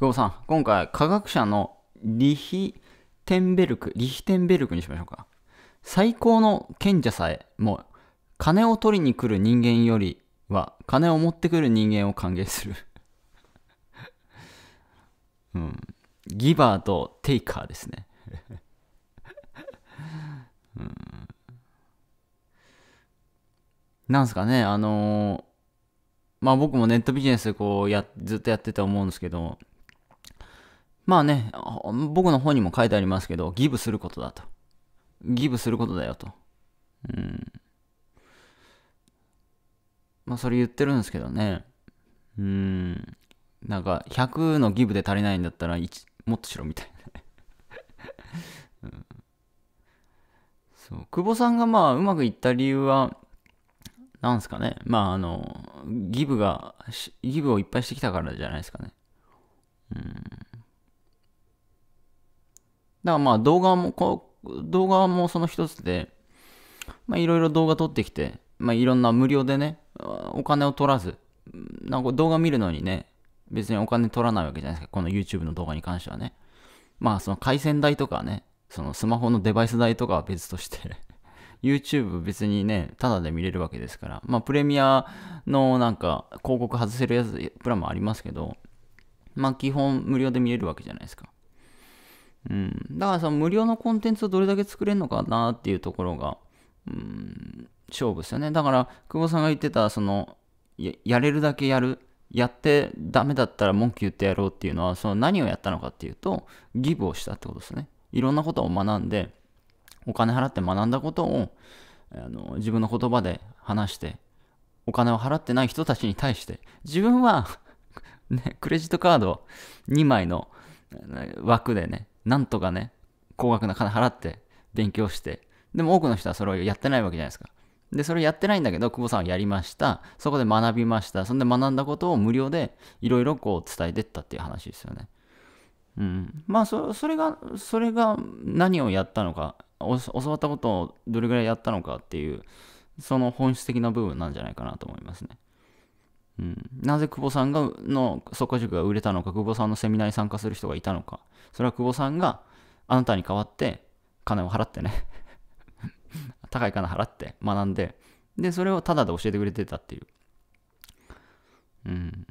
久保さん、今回科学者のリヒテンベルク、リヒテンベルクにしましょうか。最高の賢者さえもう、金を取りに来る人間よりは金を持ってくる人間を歓迎する うん。ギバーとテイカーですね うん。なんすかね、あのー、まあ僕もネットビジネスこうやずっとやってて思うんですけど、まあね、僕の本にも書いてありますけど、ギブすることだと。ギブすることだよと。うん。まあそれ言ってるんですけどね。うん。なんか100のギブで足りないんだったら1、もっとしろみたいな、ねうん、そう久保さんがまあうまくいった理由はなんですかねまああのギブがギブをいっぱいしてきたからじゃないですかねうんからまあ動画も、こう動画もその一つで、まあいろいろ動画撮ってきて、まあいろんな無料でね、お金を取らず、なんか動画見るのにね、別にお金取らないわけじゃないですか、この YouTube の動画に関してはね。まあその回線代とかね、そのスマホのデバイス代とかは別として YouTube 別にね、タダで見れるわけですから、まあプレミアのなんか広告外せるやつ、プランもありますけど、まあ基本無料で見れるわけじゃないですか。うん、だからその無料のコンテンツをどれだけ作れるのかなっていうところが、うん、勝負ですよね。だから、久保さんが言ってた、その、やれるだけやる、やってダメだったら文句言ってやろうっていうのは、その何をやったのかっていうと、ギブをしたってことですね。いろんなことを学んで、お金払って学んだことを、あの自分の言葉で話して、お金を払ってない人たちに対して、自分はね、クレジットカード2枚の枠でね、なんとかね、高額な金払って勉強して、でも多くの人はそれをやってないわけじゃないですか。で、それやってないんだけど、久保さんはやりました。そこで学びました。そんで学んだことを無料でいろいろこう伝えてったっていう話ですよね。うん。まあそ、それが、それが何をやったのか、教わったことをどれぐらいやったのかっていう、その本質的な部分なんじゃないかなと思いますね。うん、なぜ久保さんがの底価塾が売れたのか久保さんのセミナーに参加する人がいたのかそれは久保さんがあなたに代わって金を払ってね 高い金払って学んででそれをタダで教えてくれてたっていううん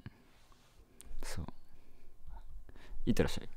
そういってらっしゃい